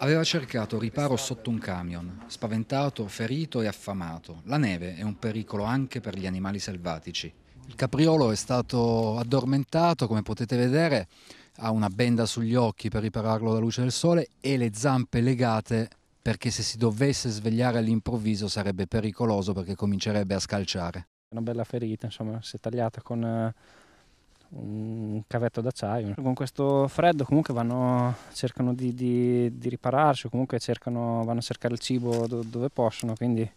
Aveva cercato riparo sotto un camion, spaventato, ferito e affamato. La neve è un pericolo anche per gli animali selvatici. Il capriolo è stato addormentato, come potete vedere, ha una benda sugli occhi per ripararlo dalla luce del sole e le zampe legate perché se si dovesse svegliare all'improvviso sarebbe pericoloso perché comincerebbe a scalciare. Una bella ferita, insomma, si è tagliata con eh, un cavetto d'acciaio. Con questo freddo comunque vanno, cercano di, di, di ripararsi comunque cercano, vanno a cercare il cibo do, dove possono, quindi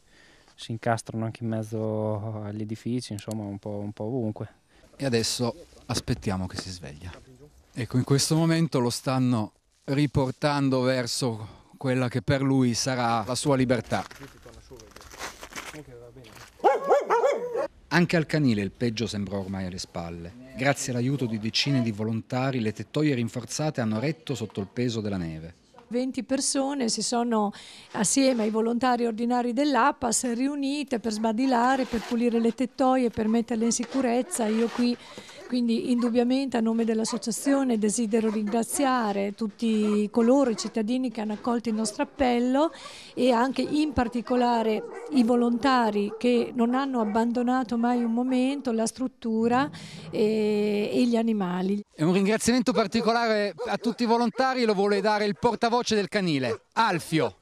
si incastrano anche in mezzo agli edifici, insomma un po', un po' ovunque. E adesso aspettiamo che si sveglia. Ecco, in questo momento lo stanno riportando verso quella che per lui sarà la sua libertà. Anche al canile il peggio sembra ormai alle spalle. Grazie all'aiuto di decine di volontari, le tettoie rinforzate hanno retto sotto il peso della neve. 20 persone si sono assieme ai volontari ordinari dell'APAS riunite per sbadilare, per pulire le tettoie, per metterle in sicurezza. Io qui quindi indubbiamente a nome dell'associazione desidero ringraziare tutti coloro, i cittadini che hanno accolto il nostro appello e anche in particolare i volontari che non hanno abbandonato mai un momento la struttura e, eh, e gli animali. E un ringraziamento particolare a tutti i volontari lo vuole dare il portavoce del canile, Alfio.